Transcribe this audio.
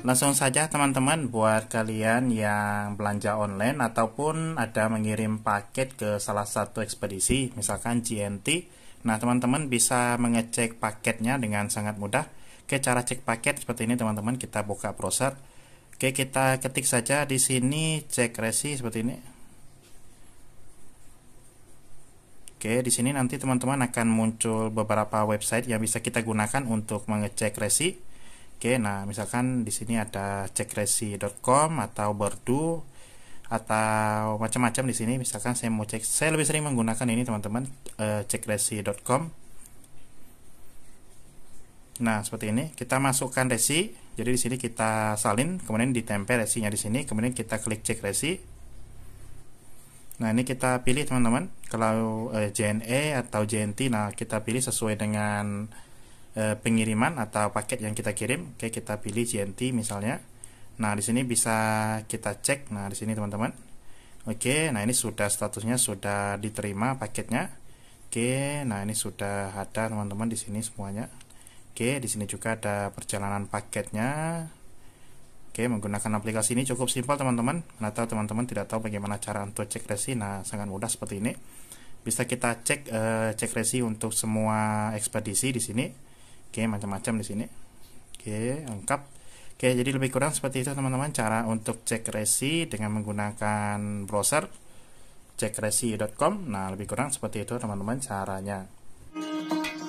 Langsung saja teman-teman buat kalian yang belanja online ataupun ada mengirim paket ke salah satu ekspedisi misalkan GNT. Nah teman-teman bisa mengecek paketnya dengan sangat mudah. Oke cara cek paket seperti ini teman-teman kita buka browser. Oke kita ketik saja di sini cek resi seperti ini. Oke, di sini nanti teman-teman akan muncul beberapa website yang bisa kita gunakan untuk mengecek resi. Oke, nah misalkan di sini ada cekresi.com atau berdu atau macam-macam di sini. Misalkan saya mau cek, saya lebih sering menggunakan ini teman-teman eh, cekresi.com. Nah seperti ini, kita masukkan resi. Jadi di sini kita salin, kemudian ditempel resinya di sini, kemudian kita klik cek resi. Nah ini kita pilih teman-teman, kalau eh, JNE atau JNT, nah kita pilih sesuai dengan Eh, pengiriman atau paket yang kita kirim. Oke, kita pilih GMT misalnya. Nah, di sini bisa kita cek. Nah, di sini teman-teman. Oke, nah ini sudah statusnya sudah diterima paketnya. Oke, nah ini sudah ada teman-teman di sini semuanya. Oke, di sini juga ada perjalanan paketnya. Oke, menggunakan aplikasi ini cukup simpel teman-teman. Atau teman-teman tidak tahu bagaimana cara untuk cek resi, nah sangat mudah seperti ini. Bisa kita cek eh, cek resi untuk semua ekspedisi di sini. Oke, macam-macam di sini. Oke, lengkap. Oke, jadi lebih kurang seperti itu teman-teman cara untuk cek resi dengan menggunakan browser cekresi.com. Nah, lebih kurang seperti itu teman-teman caranya.